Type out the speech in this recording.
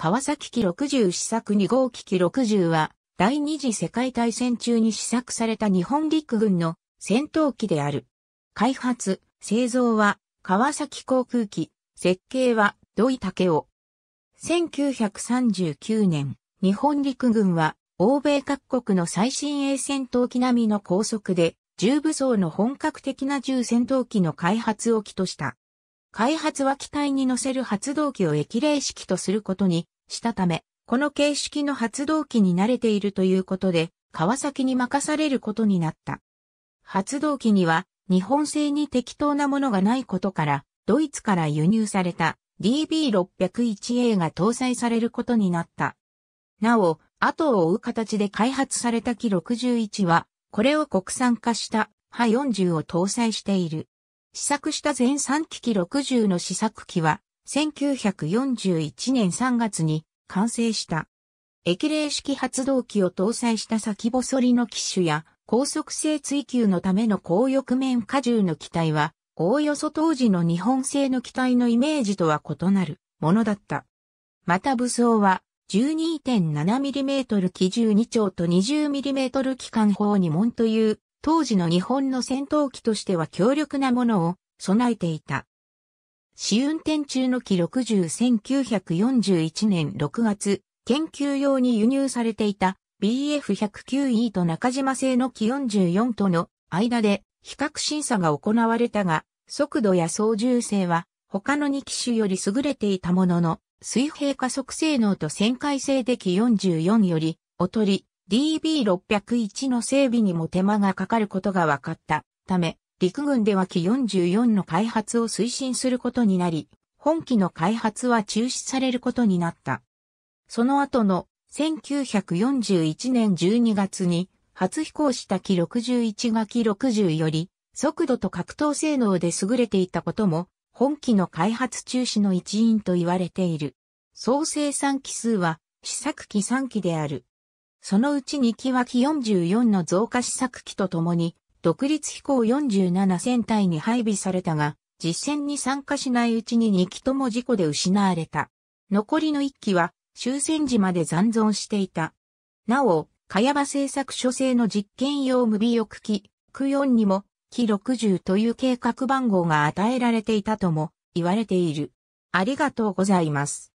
川崎機60試作2号機機60は、第二次世界大戦中に試作された日本陸軍の戦闘機である。開発、製造は川崎航空機、設計は土井武雄。1939年、日本陸軍は欧米各国の最新鋭戦闘機並みの高速で重武装の本格的な重戦闘機の開発を起とした。開発は機体に乗せる発動機を液冷式とすることにしたため、この形式の発動機に慣れているということで、川崎に任されることになった。発動機には日本製に適当なものがないことから、ドイツから輸入された DB601A が搭載されることになった。なお、後を追う形で開発された機61は、これを国産化したハ40を搭載している。試作した全3機器60の試作機は、1941年3月に完成した。液冷式発動機を搭載した先細りの機種や、高速性追求のための高翼面荷重の機体は、おおよそ当時の日本製の機体のイメージとは異なるものだった。また武装は 12.7mm 機重2丁と 20mm 機関砲2門という当時の日本の戦闘機としては強力なものを備えていた。試運転中の機60 1941年6月、研究用に輸入されていた BF109E と中島製の機44との間で比較審査が行われたが、速度や操縦性は他の2機種より優れていたものの、水平加速性能と旋回性で機44より劣り、DB601 の整備にも手間がかかることが分かったため、陸軍では機44の開発を推進することになり、本機の開発は中止されることになった。その後の1941年12月に初飛行した機61が機60より速度と格闘性能で優れていたことも本機の開発中止の一因と言われている。総生産機数は試作機3機である。そのうち2機は機44の増加試作機と共に、独立飛行47戦隊に配備されたが、実戦に参加しないうちに2機とも事故で失われた。残りの1機は終戦時まで残存していた。なお、茅場製作所製の実験用無尾翼機、Q4 にも、機60という計画番号が与えられていたとも言われている。ありがとうございます。